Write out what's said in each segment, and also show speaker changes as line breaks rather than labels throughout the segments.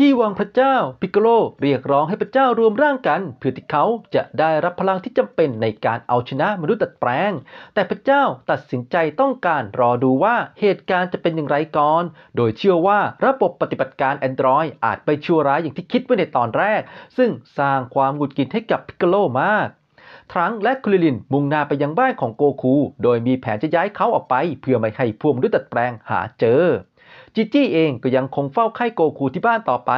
ที่วังพระเจ้าปิกโลเรียกร้องให้พระเจ้ารวมร่างกัน เพื่อที่เขาจะได้รับพลังที่จำเป็นในการเอาชนะมนุษย์ตัดแปลง แต่พระเจ้าตัดสินใจต้องการรอดูว่าเหตุการณ์จะเป็นอย่างไรก่อน โดยเชื่อว่าระบบปฏิบัติการ Android อาจไปชั่วร้ายอย่างที่คิดไว้ในตอนแรก ซึ่งสร้างความหงุดหงิดให้กับปิกโลมาก ทรังและคุริลินมุ่งหน้าไปยังบ้านของโกคู โดยมีแผนจะย้ายเขาออกไป เพื่อไม่ให้พวกมนุษย์ตัดแปลงหาเจอจิจี้เองก็ยังคงเฝ้าไข้โกคูที่บ้านต่อไป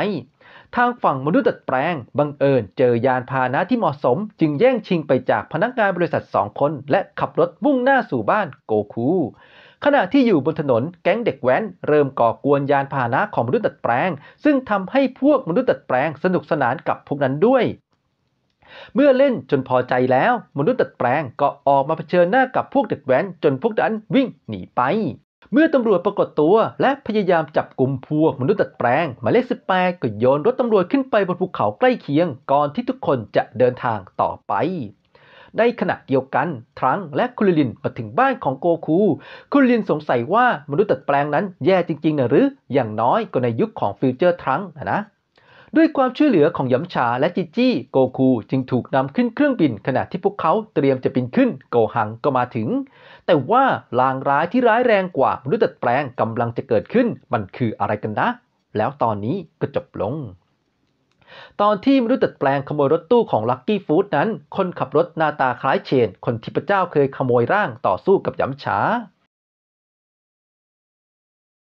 ทางฝั่งมนุษย์ดัดแปลงบังเอิญ เจอยานพาหนะที่เหมาะสม จึงแย่งชิงไปจากพนักงานบริษัทสองคน และขับรถมุ่งหน้าสู่บ้านโกคู ขณะที่อยู่บนถนนแก๊งเด็กแว้น เริ่มก่อกวนยานพาหนะของมนุษย์ดัดแปลง ซึ่งทำให้พวกมนุษย์ดัดแปลง สนุกสนานกับพวกนั้นด้วย เมื่อเล่นจนพอใจแล้วมนุษย์ดัดแปลงก็ออกมาเผชิญหน้ากับพวกเด็กแว้นจนพวกนั้นวิ่งหนีไปเมื่อตำรวจปรากฏตัวและพยายามจับกลุ่มพวกมนุษย์ดัดแปลงหมายเลข18 ก็โยนรถตำรวจขึ้นไปบนภูเขาใกล้เคียงก่อนที่ทุกคนจะเดินทางต่อไป ในขณะเดียวกัน ทรังและคุริลินมาถึงบ้านของโกคูคุริลินสงสัยว่ามนุษย์ดัดแปลงนั้นแย่จริงๆนะหรืออย่างน้อยก็ในยุคของฟิวเจอร์ทรังนะนะด้วยความช่วยเหลือของยำชาและจิจี้โกคู จึงถูกนำขึ้นเครื่องบินขณะที่พวกเขาเตรียมจะบินขึ้นโกหังก็มาถึง แต่ว่าลางร้ายที่ร้ายแรงกว่า มนุษย์ตัดแปลงกำลังจะเกิดขึ้น มันคืออะไรกันนะ แล้วตอนนี้ก็จบลง ตอนที่มนุษย์ตัดแปลงขโมยรถตู้ของลักกี้ฟู้ดนั้น คนขับรถหน้าตาคล้ายเชน คนที่พระเจ้าเคยขโมยร่างต่อสู้กับยำชา